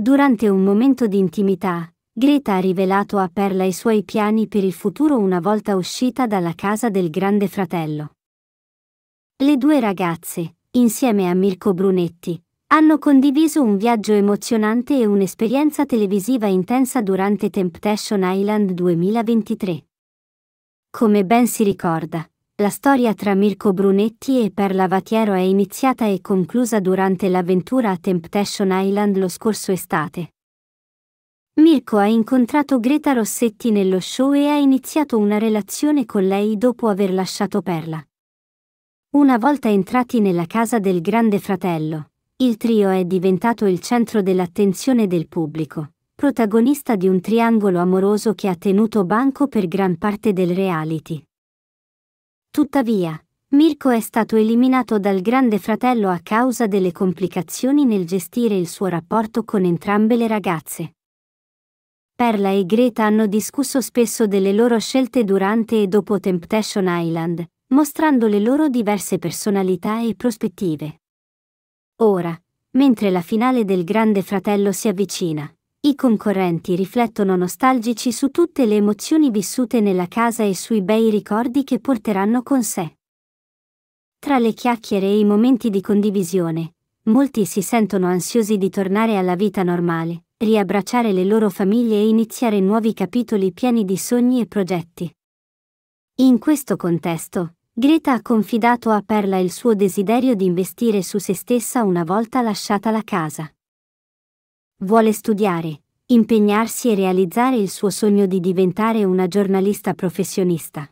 Durante un momento di intimità, Greta ha rivelato a Perla i suoi piani per il futuro una volta uscita dalla casa del grande fratello. Le due ragazze, insieme a Mirko Brunetti, hanno condiviso un viaggio emozionante e un'esperienza televisiva intensa durante Temptation Island 2023. Come ben si ricorda, la storia tra Mirko Brunetti e Perla Vatiero è iniziata e conclusa durante l'avventura a Temptation Island lo scorso estate. Mirko ha incontrato Greta Rossetti nello show e ha iniziato una relazione con lei dopo aver lasciato Perla. Una volta entrati nella casa del grande fratello, il trio è diventato il centro dell'attenzione del pubblico, protagonista di un triangolo amoroso che ha tenuto banco per gran parte del reality. Tuttavia, Mirko è stato eliminato dal grande fratello a causa delle complicazioni nel gestire il suo rapporto con entrambe le ragazze. Perla e Greta hanno discusso spesso delle loro scelte durante e dopo Temptation Island, mostrando le loro diverse personalità e prospettive. Ora, mentre la finale del Grande Fratello si avvicina, i concorrenti riflettono nostalgici su tutte le emozioni vissute nella casa e sui bei ricordi che porteranno con sé. Tra le chiacchiere e i momenti di condivisione, molti si sentono ansiosi di tornare alla vita normale, riabbracciare le loro famiglie e iniziare nuovi capitoli pieni di sogni e progetti. In questo contesto, Greta ha confidato a Perla il suo desiderio di investire su se stessa una volta lasciata la casa. Vuole studiare, impegnarsi e realizzare il suo sogno di diventare una giornalista professionista.